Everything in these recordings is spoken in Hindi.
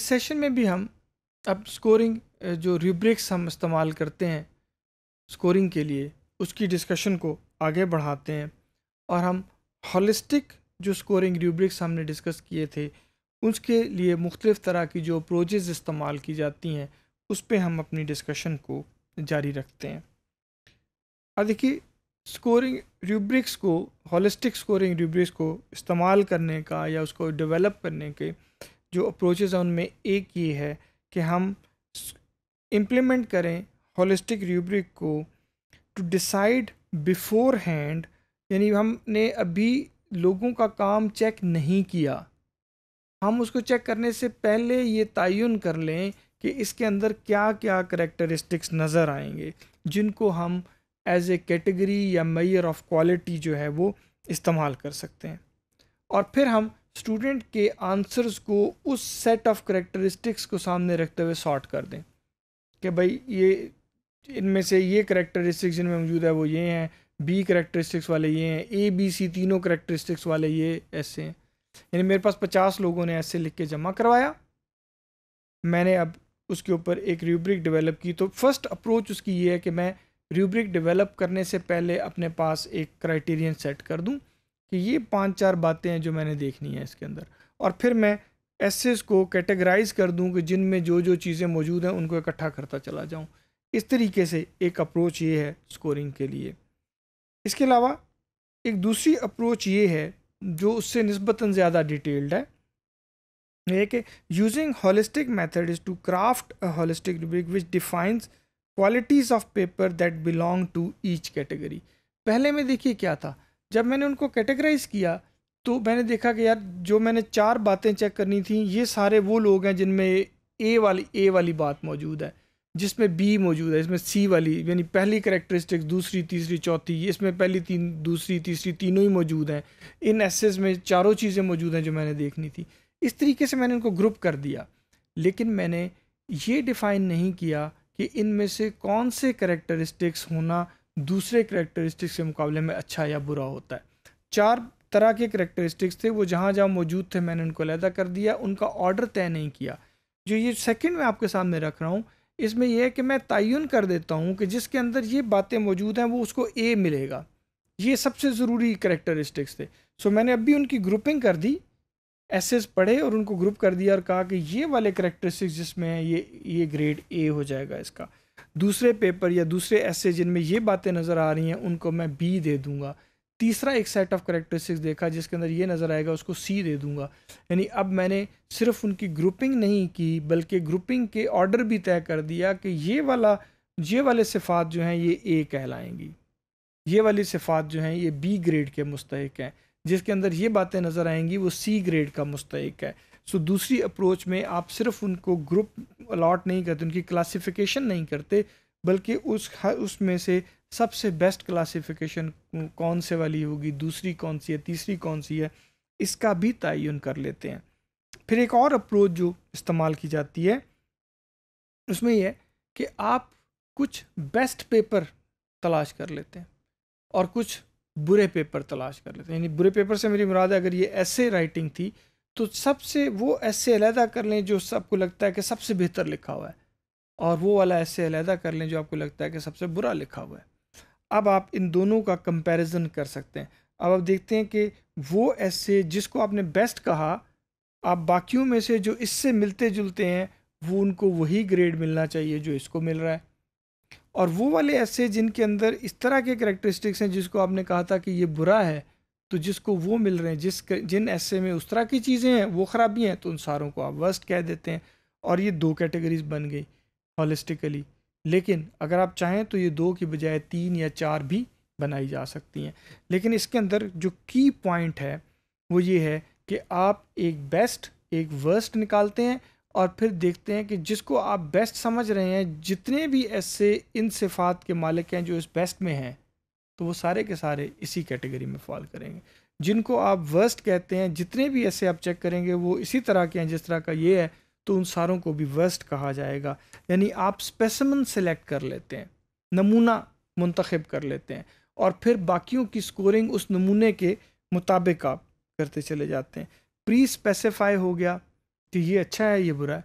इस सेशन में भी हम अब स्कोरिंग जो रूब्रिक्स हम इस्तेमाल करते हैं स्कोरिंग के लिए उसकी डिस्कशन को आगे बढ़ाते हैं और हम हॉलिस्टिक जो स्कोरिंग रूब्रिक्स हमने डिस्कस किए थे उसके लिए मुख्तलिफ़ तरह की जो अप्रोचेज़ इस्तेमाल की जाती हैं उस पर हम अपनी डिस्कशन को जारी रखते हैं अब देखिए स्कोरिंग रूब्रिक्स को हॉलिस्टिक स्कोरिंग रूब्रिक्स को इस्तेमाल करने का या उसको डेवलप करने के जो अप्रोचेज़ हैं उनमें एक ये है कि हम इम्प्लीमेंट करें होलिस्टिक रूब्रिक को टू डिसाइड बिफोर हैंड यानी हमने अभी लोगों का काम चेक नहीं किया हम उसको चेक करने से पहले ये तयन कर लें कि इसके अंदर क्या क्या करेक्टरिस्टिक्स नज़र आएंगे जिनको हम एज ए कैटेगरी या मैयर ऑफ क्वालिटी जो है वो इस्तेमाल कर सकते हैं और फिर हम स्टूडेंट के आंसर्स को उस सेट ऑफ करेक्टरिस्टिक्स को सामने रखते हुए सॉर्ट कर दें कि भाई ये इनमें से ये करेक्टरिस्टिक्स जिनमें मौजूद है वो ये हैं बी करेक्टरिस्टिक्स वाले ये हैं ए बी सी तीनों करेक्टरिस्टिक्स वाले ये ऐसे हैं यानी मेरे पास पचास लोगों ने ऐसे लिख के जमा करवाया मैंने अब उसके ऊपर एक रूब्रिक डेवलप की तो फर्स्ट अप्रोच उसकी ये है कि मैं रूब्रिक डेवलप करने से पहले अपने पास एक क्राइटेरियन सेट कर दूँ कि ये पांच चार बातें हैं जो मैंने देखनी है इसके अंदर और फिर मैं एसेस को कैटेगराइज कर दूं कि जिनमें जो जो चीज़ें मौजूद हैं उनको इकट्ठा करता चला जाऊं इस तरीके से एक अप्रोच ये है स्कोरिंग के लिए इसके अलावा एक दूसरी अप्रोच ये है जो उससे नस्बता ज़्यादा डिटेल्ड है ये कि using holistic method is to craft a holistic which defines qualities of paper that belong to each category पहले में देखिए क्या था जब मैंने उनको कैटेगराइज किया तो मैंने देखा कि यार जो मैंने चार बातें चेक करनी थी ये सारे वो लोग हैं जिनमें ए वाली ए वाली बात मौजूद है जिसमें बी मौजूद है इसमें सी वाली यानी पहली करेक्टरिस्टिक्स दूसरी तीसरी चौथी इसमें पहली तीन दूसरी तीसरी तीनों ही मौजूद हैं इन एसेस में चारों चीज़ें मौजूद हैं जो मैंने देखनी थी इस तरीके से मैंने इनको ग्रुप कर दिया लेकिन मैंने ये डिफ़ाइन नहीं किया कि इनमें से कौन से करेक्टरिस्टिक्स होना दूसरे करेक्टरिस्टिक्स के मुकाबले में अच्छा या बुरा होता है चार तरह के करेक्टरिस्टिक्स थे वो जहाँ जहाँ मौजूद थे मैंने उनको अलहदा कर दिया उनका ऑर्डर तय नहीं किया जो ये सेकंड मैं आपके सामने रख रहा हूँ इसमें यह है कि मैं तयन कर देता हूँ कि जिसके अंदर ये बातें मौजूद हैं वो उसको ए मिलेगा ये सबसे ज़रूरी करेक्टरिस्टिक्स थे सो so, मैंने अभी उनकी ग्रुपिंग कर दी एसेस पढ़े और उनको ग्रुप कर दिया और कहा कि ये वाले करेक्टरिस्टिक्स जिसमें हैं ये ये ग्रेड ए हो जाएगा इसका दूसरे पेपर या दूसरे ऐसे जिनमें ये बातें नज़र आ रही हैं उनको मैं बी दे दूंगा तीसरा एक सेट ऑफ करेक्टरिस्टिक्स देखा जिसके अंदर ये नज़र आएगा उसको सी दे दूंगा यानी अब मैंने सिर्फ उनकी ग्रुपिंग नहीं की बल्कि ग्रुपिंग के ऑर्डर भी तय कर दिया कि ये वाला ये वाले सिफात जो हैं ये ए कहलाएंगी ये वाली सिफात जो हैं ये बी ग्रेड के मुस्तक हैं जिसके अंदर ये बातें नज़र आएंगी वो सी ग्रेड का मुस्तक है सो so, दूसरी अप्रोच में आप सिर्फ उनको ग्रुप अलॉट नहीं करते उनकी क्लासिफिकेशन नहीं करते बल्कि उस हर उसमें से सबसे बेस्ट क्लासिफिकेशन कौन से वाली होगी दूसरी कौन सी है तीसरी कौन सी है इसका भी तयन कर लेते हैं फिर एक और अप्रोच जो इस्तेमाल की जाती है उसमें यह कि आप कुछ बेस्ट पेपर तलाश कर लेते हैं और कुछ बुरे पेपर तलाश कर लेते हैं यानी बुरे पेपर से मेरी मुराद है अगर ये ऐसे राइटिंग थी तो सबसे वो ऐसे अलहदा कर लें जो सबको लगता है कि सबसे बेहतर लिखा हुआ है और वो वाला ऐसे अलहदा कर लें जो आपको लगता है कि सबसे बुरा लिखा हुआ है अब आप इन दोनों का कंपैरिजन कर सकते हैं अब आप देखते हैं कि वो ऐसे जिसको आपने बेस्ट कहा आप बाकियों में से जो इससे मिलते जुलते हैं वो उनको वही ग्रेड मिलना चाहिए जो इसको मिल रहा है और वो वाले ऐसे जिनके अंदर इस तरह के करेक्टरिस्टिक्स हैं जिसको आपने कहा था कि ये बुरा है तो जिसको वो मिल रहे हैं जिस जिन ऐसे में उस तरह की चीज़ें हैं वो ख़राबी हैं तो उन सारों को आप वर्स्ट कह देते हैं और ये दो कैटेगरीज बन गई हॉलिस्टिकली लेकिन अगर आप चाहें तो ये दो की बजाय तीन या चार भी बनाई जा सकती हैं लेकिन इसके अंदर जो की पॉइंट है वो ये है कि आप एक बेस्ट एक वर्स्ट निकालते हैं और फिर देखते हैं कि जिसको आप बेस्ट समझ रहे हैं जितने भी ऐसे इन सिफात के मालिक हैं जो इस बेस्ट में हैं तो वो सारे के सारे इसी कैटेगरी में फॉल करेंगे जिनको आप वर्स्ट कहते हैं जितने भी ऐसे आप चेक करेंगे वो इसी तरह के हैं जिस तरह का ये है तो उन सारों को भी वर्स्ट कहा जाएगा यानी आप स्पेसमन सेलेक्ट कर लेते हैं नमूना मुंतखब कर लेते हैं और फिर बाकियों की स्कोरिंग उस नमूने के मुताबिक आप करते चले जाते हैं प्री स्पेसिफाई हो गया कि ये अच्छा है ये बुरा है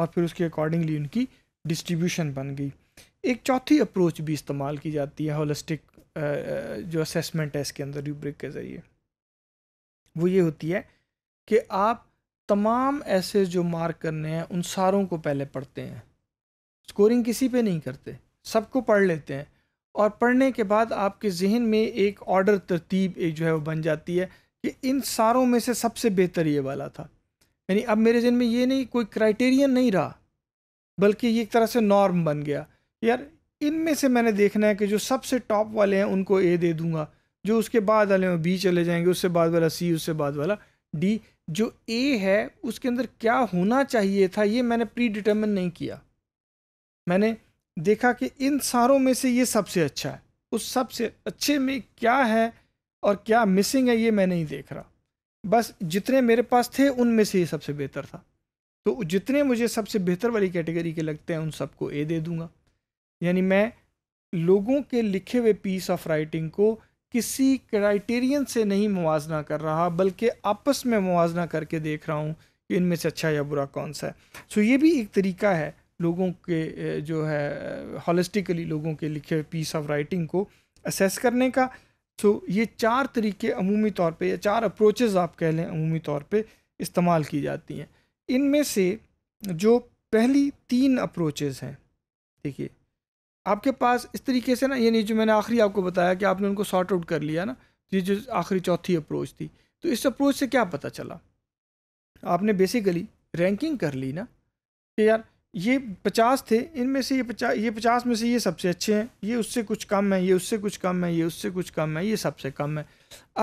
और फिर उसके अकॉर्डिंगली उनकी डिस्ट्रीब्यूशन बन गई एक चौथी अप्रोच भी इस्तेमाल की जाती है होलिस्टिक जो असेसमेंट है इसके अंदर रूब्रिक के ज़रिए वो ये होती है कि आप तमाम ऐसे जो मार्क करने हैं उन सारों को पहले पढ़ते हैं स्कोरिंग किसी पे नहीं करते सबको पढ़ लेते हैं और पढ़ने के बाद आपके जहन में एक ऑर्डर तरतीब एक जो है वो बन जाती है कि इन सारों में से सबसे बेहतर ये वाला था यानी अब मेरे जहन में ये नहीं कोई क्राइटेरियन नहीं रहा बल्कि ये एक तरह से नॉर्म बन गया यार इनमें से मैंने देखना है कि जो सबसे टॉप वाले हैं उनको ए दे दूंगा जो उसके बाद वाले हैं बी चले जाएंगे उससे बाद वाला सी उससे बाद वाला डी जो ए है उसके अंदर क्या होना चाहिए था ये मैंने प्री डिटर्मिन नहीं किया मैंने देखा कि इन सारों में से ये सबसे अच्छा है उस सबसे अच्छे में क्या है और क्या मिसिंग है ये मैं नहीं देख रहा बस जितने मेरे पास थे उनमें से ही सबसे बेहतर था तो जितने मुझे सबसे बेहतर वाली कैटेगरी के लगते हैं उन सबको ए दे दूंगा यानी मैं लोगों के लिखे हुए पीस ऑफ राइटिंग को किसी क्राइटेरियन से नहीं मुवजना कर रहा बल्कि आपस में मुवजना करके देख रहा हूँ कि इनमें से अच्छा या बुरा कौन सा है सो ये भी एक तरीका है लोगों के जो है हॉलिस्टिकली लोगों के लिखे हुए पीस ऑफ राइटिंग को असेस करने का सो तो so, ये चार तरीके अमूमी तौर पे या चार अप्रोचेज़ आप कह लें अमूमी तौर पे इस्तेमाल की जाती हैं इनमें से जो पहली तीन अप्रोचेज़ हैं देखिए आपके पास इस तरीके से ना ये नहीं जो मैंने आखिरी आपको बताया कि आपने उनको सॉर्ट आउट कर लिया ना तो ये जो आखिरी चौथी अप्रोच थी तो इस अप्रोच से क्या पता चला आपने बेसिकली रैंकिंग कर ली ना कि यार ये पचास थे इनमें से ये पचास ये पचास में से ये सबसे अच्छे हैं ये उससे कुछ कम है ये उससे कुछ कम है ये उससे कुछ कम है ये सबसे कम है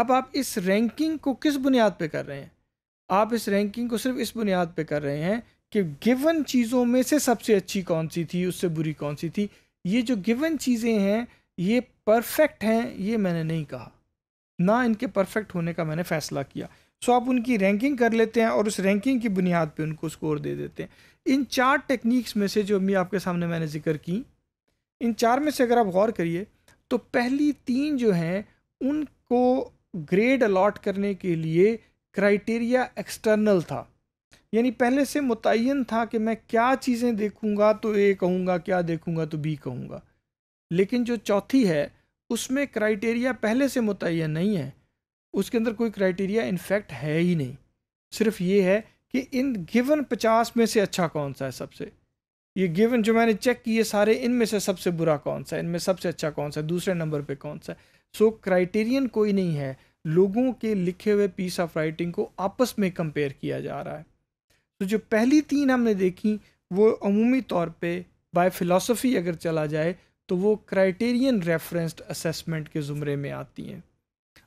अब आप इस रैंकिंग को किस बुनियाद पर कर रहे हैं आप इस रैंकिंग को सिर्फ इस बुनियाद पर कर रहे हैं कि गिवन चीज़ों में से सबसे अच्छी कौन सी थी उससे बुरी कौन सी थी ये जो गिवन चीज़ें हैं ये परफेक्ट हैं ये मैंने नहीं कहा ना इनके परफेक्ट होने का मैंने फ़ैसला किया सो आप उनकी रैंकिंग कर लेते हैं और उस रैंकिंग की बुनियाद पे उनको स्कोर दे देते हैं इन चार टेक्निक्स में से जो अम्मी आपके सामने मैंने जिक्र की इन चार में से अगर आप गौर करिए तो पहली तीन जो हैं उनको ग्रेड अलाट करने के लिए क्राइटेरिया एक्सटर्नल था यानी पहले से मुतन था कि मैं क्या चीज़ें देखूंगा तो ए कहूँगा क्या देखूंगा तो बी कहूँगा लेकिन जो चौथी है उसमें क्राइटेरिया पहले से मुतन नहीं है उसके अंदर कोई क्राइटेरिया इनफैक्ट है ही नहीं सिर्फ ये है कि इन गिवन पचास में से अच्छा कौन सा है सबसे ये गिवन जो मैंने चेक किए सारे इनमें से सबसे बुरा कौन सा है इनमें सबसे अच्छा कौन सा है दूसरे नंबर पे कौन सा है सो क्राइटेरियन कोई नहीं है लोगों के लिखे हुए पीस ऑफ राइटिंग को आपस में कंपेयर किया जा रहा है तो जो पहली तीन हमने देखी वो अमूमी तौर पे बाय फिलोसफी अगर चला जाए तो वो क्राइटेरियन रेफरेंस्ड असेसमेंट के ज़ुमरे में आती हैं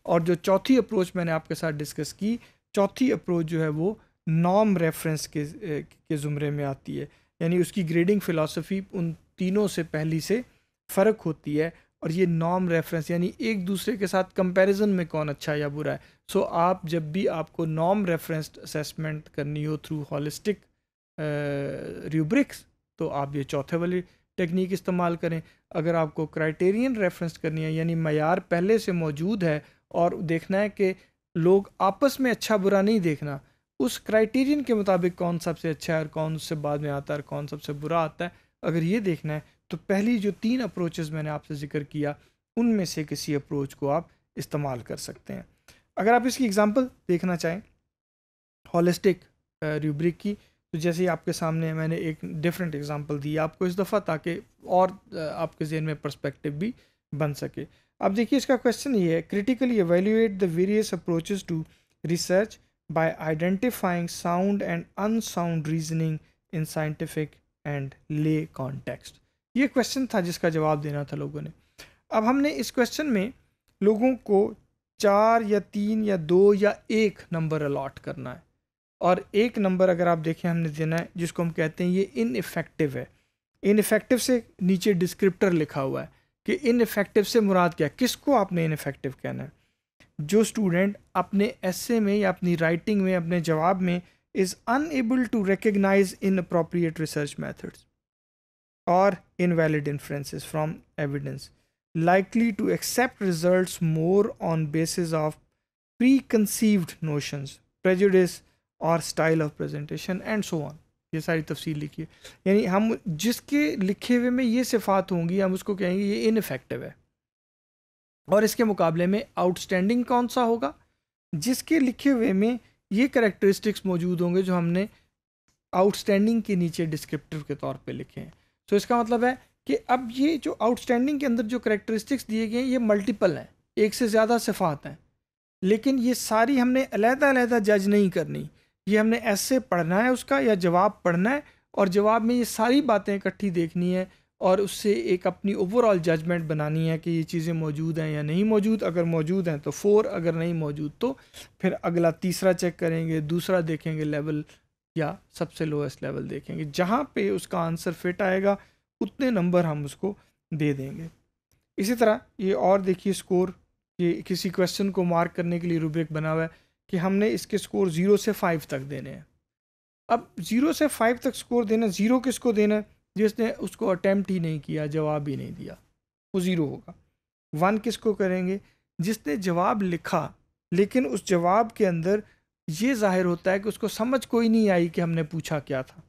और जो चौथी अप्रोच मैंने आपके साथ डिस्कस की चौथी अप्रोच जो है वो नॉम रेफरेंस के के ज़ुमरे में आती है यानी उसकी ग्रेडिंग फ़िलासफ़ी उन तीनों से पहली से फ़र्क होती है और ये नॉम रेफरेंस यानी एक दूसरे के साथ कंपैरिजन में कौन अच्छा या बुरा है सो so, आप जब भी आपको नॉम रेफरेंस असेसमेंट करनी हो थ्रू हॉलिस्टिक रूब्रिक्स तो आप ये चौथे वाली टेक्निक इस्तेमाल करें अगर आपको क्राइटेरियन रेफरेंस करनी है यानी मैार पहले से मौजूद है और देखना है कि लोग आपस में अच्छा बुरा नहीं देखना उस क्राइटेरियन के मुताबिक कौन सबसे अच्छा है और कौन उससे बाद में आता है और कौन सबसे बुरा आता है अगर ये देखना है तो पहली जो तीन अप्रोचेज़ मैंने आपसे ज़िक्र किया उनमें से किसी अप्रोच को आप इस्तेमाल कर सकते हैं अगर आप इसकी एग्ज़ाम्पल देखना चाहें हॉलिस्टिक रूब्रिक की तो जैसे ही आपके सामने मैंने एक डिफरेंट एग्ज़ाम्पल दी आपको इस दफ़ा ताकि और आपके जहन में पर्सपेक्टिव भी बन सके अब देखिए इसका क्वेश्चन ये है critically evaluate the various approaches to research by identifying sound and unsound reasoning in scientific and lay context ये क्वेश्चन था जिसका जवाब देना था लोगों ने अब हमने इस क्वेश्चन में लोगों को चार या तीन या दो या एक नंबर अलॉट करना है और एक नंबर अगर आप देखें हमने देना है जिसको हम कहते हैं ये इनफेक्टिव है इनफेक्टिव से नीचे डिस्क्रिप्टर लिखा हुआ है कि इनफेक्टिव से मुराद क्या किसको आपने इनफेक्टिव कहना है जो स्टूडेंट अपने ऐसे में या अपनी राइटिंग में अपने जवाब में is unable to recognise inappropriate research methods और invalid inferences from evidence to accept result more on basis of preconceived notions prejudice और style of presentation and so on ये सारी तफसील लिखी है यानी हम जिसके लिखे हुए में ये सिफात होंगी हम उसको कहेंगे ये इनफेक्टिव है और इसके मुकाबले में आउटस्टैंडिंग कौन सा होगा जिसके लिखे हुए में ये करेक्टरिस्टिक्स मौजूद होंगे जो हमने आउटस्टैंडिंग के नीचे डिस्क्रिप्टिव के तौर पे लिखे हैं सो तो इसका मतलब है कि अब ये जो आउटस्टैंडिंग के अंदर जो करेक्टरिस्टिक्स दिए गए हैं ये मल्टीपल हैं एक से ज़्यादा सिफात हैं लेकिन ये सारी हमने अलहदा अलहदा जज नहीं करनी ये हमने ऐसे पढ़ना है उसका या जवाब पढ़ना है और जवाब में ये सारी बातें इकट्ठी देखनी है और उससे एक अपनी ओवरऑल जजमेंट बनानी है कि ये चीज़ें मौजूद हैं या नहीं मौजूद अगर मौजूद हैं तो फोर अगर नहीं मौजूद तो फिर अगला तीसरा चेक करेंगे दूसरा देखेंगे लेवल या सबसे लोएस्ट लेवल देखेंगे जहाँ पे उसका आंसर फिट आएगा उतने नंबर हम उसको दे देंगे इसी तरह ये और देखिए स्कोर ये किसी क्वेश्चन को मार्क करने के लिए रूबेक बना हुआ है कि हमने इसके स्कोर ज़ीरो से फाइव तक देने हैं अब ज़ीरो से फाइव तक स्कोर देना ज़ीरो किसको देना है जिसने उसको अटैम्प्ट ही नहीं किया जवाब ही नहीं दिया वो ज़ीरो होगा वन किसको करेंगे जिसने जवाब लिखा लेकिन उस जवाब के अंदर ये जाहिर होता है कि उसको समझ कोई नहीं आई कि हमने पूछा क्या था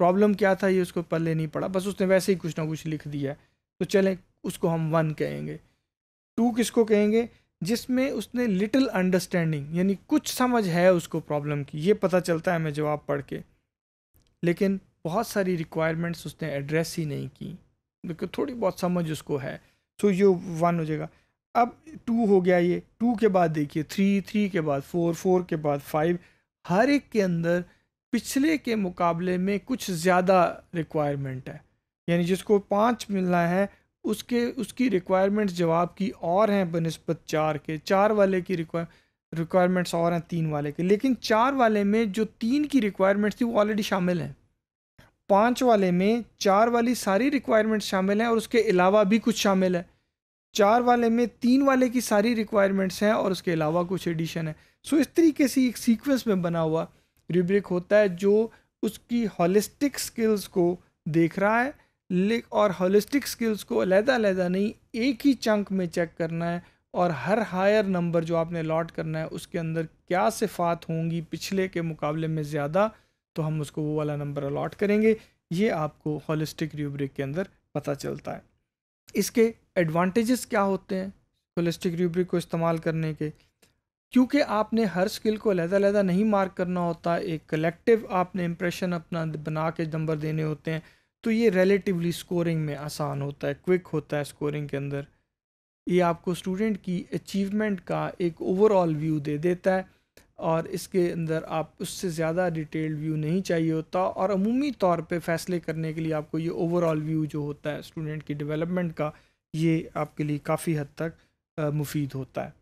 प्रॉब्लम क्या था ये उसको पल्ले नहीं पड़ा बस उसने वैसे ही कुछ ना कुछ लिख दिया तो चलें उसको हम वन कहेंगे टू किसको कहेंगे जिसमें उसने लिटिल अंडरस्टैंडिंग यानी कुछ समझ है उसको प्रॉब्लम की ये पता चलता है हमें जवाब पढ़ के लेकिन बहुत सारी रिक्वायरमेंट्स उसने एड्रेस ही नहीं की देखो थोड़ी बहुत समझ उसको है सो ये वन हो जाएगा अब टू हो गया ये टू के बाद देखिए थ्री थ्री के बाद फोर फोर के बाद फाइव हर एक के अंदर पिछले के मुकाबले में कुछ ज़्यादा रिक्वायरमेंट है यानी जिसको पाँच मिलना है उसके उसकी रिक्वायरमेंट्स जवाब की और हैं बनस्पत चार के चार वाले की रिक्वायर रिक्वायरमेंट्स और हैं तीन वाले के लेकिन चार वाले में जो तीन की रिक्वायरमेंट्स थी वो ऑलरेडी शामिल हैं पाँच वाले में चार वाली सारी रिक्वायरमेंट्स शामिल हैं और उसके अलावा भी कुछ शामिल है चार वाले में तीन वाले की सारी रिक्वायरमेंट्स हैं और उसके अलावा कुछ एडिशन है सो इस तरीके से एक सीक्वेंस में बना हुआ रूब्रिक होता है जो उसकी हॉलिस्टिक स्किल्स को देख रहा है और होलिस्टिक स्किल्स को अलहदा नहीं एक ही चंक में चेक करना है और हर हायर नंबर जो आपने अलाट करना है उसके अंदर क्या सिफात होंगी पिछले के मुकाबले में ज़्यादा तो हम उसको वो वाला नंबर अलॉट करेंगे ये आपको होलिस्टिक रूब्रिक के अंदर पता चलता है इसके एडवांटेजेस क्या होते हैं होलिस्टिक रूब्रिक को इस्तेमाल करने के क्योंकि आपने हर स्किल को लहदा लहदा नहीं मार्क करना होता एक कलेक्टिव आपने इम्प्रेशन अपना बना के नंबर देने होते हैं तो ये रिलेटिवली स्कोरिंग में आसान होता है क्विक होता है स्कोरिंग के अंदर ये आपको स्टूडेंट की अचीवमेंट का एक ओवरऑल व्यू दे देता है और इसके अंदर आप उससे ज़्यादा डिटेल्ड व्यू नहीं चाहिए होता और अमूमी तौर पे फैसले करने के लिए आपको ये ओवरऑल व्यू जो होता है स्टूडेंट की डेवलपमेंट का ये आपके लिए काफ़ी हद तक मुफीद होता है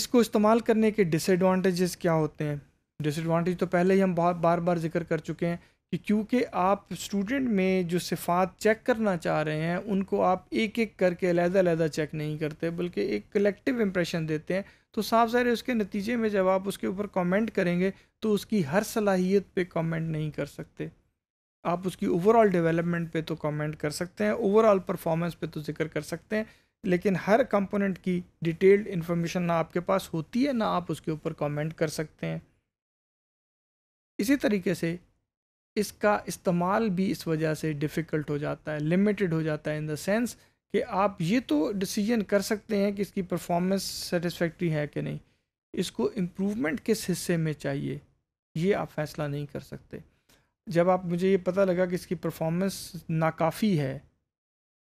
इसको इस्तेमाल करने के डिसएडवांटेजेस क्या होते हैं डिसएडवांटेज तो पहले ही हम बहुत बार बार जिक्र कर चुके हैं कि क्योंकि आप स्टूडेंट में जो सिफात चेक करना चाह रहे हैं उनको आप एक एक करके अलहदा चेक नहीं करते बल्कि एक कलेक्टिव इम्प्रेशन देते हैं तो साफ ज़ाहिर उसके नतीजे में जब आप उसके ऊपर कमेंट करेंगे तो उसकी हर सलाहियत पे कमेंट नहीं कर सकते आप उसकी ओवरऑल डेवलपमेंट पे तो कमेंट कर सकते हैं ओवरऑल परफॉर्मेंस पे तो जिक्र कर सकते हैं लेकिन हर कंपोनेंट की डिटेल्ड इन्फॉर्मेशन ना आपके पास होती है ना आप उसके ऊपर कमेंट कर सकते हैं इसी तरीके से इसका इस्तेमाल भी इस वजह से डिफ़िकल्ट हो जाता है लिमिटेड हो जाता है इन देंस कि आप ये तो डिसीजन कर सकते हैं कि इसकी परफॉर्मेंस सेटिस्फैक्ट्री है कि नहीं इसको इम्प्रूवमेंट किस हिस्से में चाहिए ये आप फैसला नहीं कर सकते जब आप मुझे ये पता लगा कि इसकी परफॉर्मेंस नाकाफ़ी है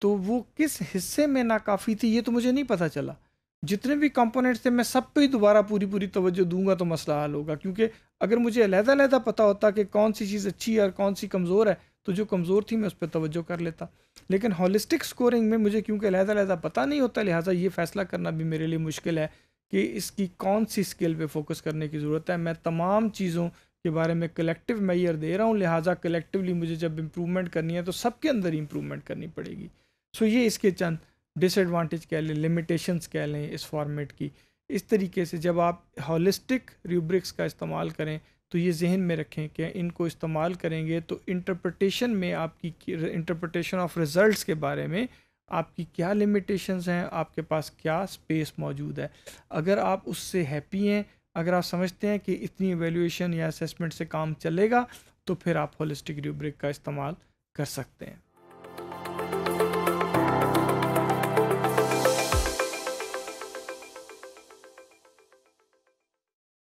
तो वो किस हिस्से में नाकाफ़ी थी ये तो मुझे नहीं पता चला जितने भी कंपोनेंट्स थे मैं सब पे ही दोबारा पूरी पूरी तवज्जो दूंगा तो मसला हल होगा क्योंकि अगर मुझे अलहदा अलहदा पता होता कि कौन सी चीज़ अच्छी है और कौन सी कमज़ोर है तो जो कमज़ोर थी मैं उस पर तवज्जो कर लेता लेकिन हॉलिस्टिक स्कोरिंग में मुझे क्योंकि अलहदा अलहदा पता नहीं होता लिहाजा ये फ़ैसला करना भी मेरे लिए मुश्किल है कि इसकी कौन सी स्किल पर फोकस करने की ज़रूरत है मैं तमाम चीज़ों के बारे में कलेक्टिव मैयर दे रहा हूँ लिहाजा कलेक्टिवली मुझे जब इम्प्रूवमेंट करनी है तो सबके अंदर ही इम्प्रूवमेंट करनी पड़ेगी सो ये इसके चंद डिसएडवांटेज कह लें लिमिटेशंस कह लें इस फॉर्मेट की इस तरीके से जब आप हॉलिस्टिक रूब्रिक्स का इस्तेमाल करें तो ये जहन में रखें कि इनको इस्तेमाल करेंगे तो इंटरप्रटेशन में आपकी इंटरप्रटेशन ऑफ रिज़ल्ट के बारे में आपकी क्या लिमिटेशंस हैं आपके पास क्या स्पेस मौजूद है अगर आप उससे हैप्पी हैं अगर आप समझते हैं कि इतनी एवेल्यूशन या असेसमेंट से काम चलेगा तो फिर आप होलिस्टिक रूब्रिक का इस्तेमाल कर सकते हैं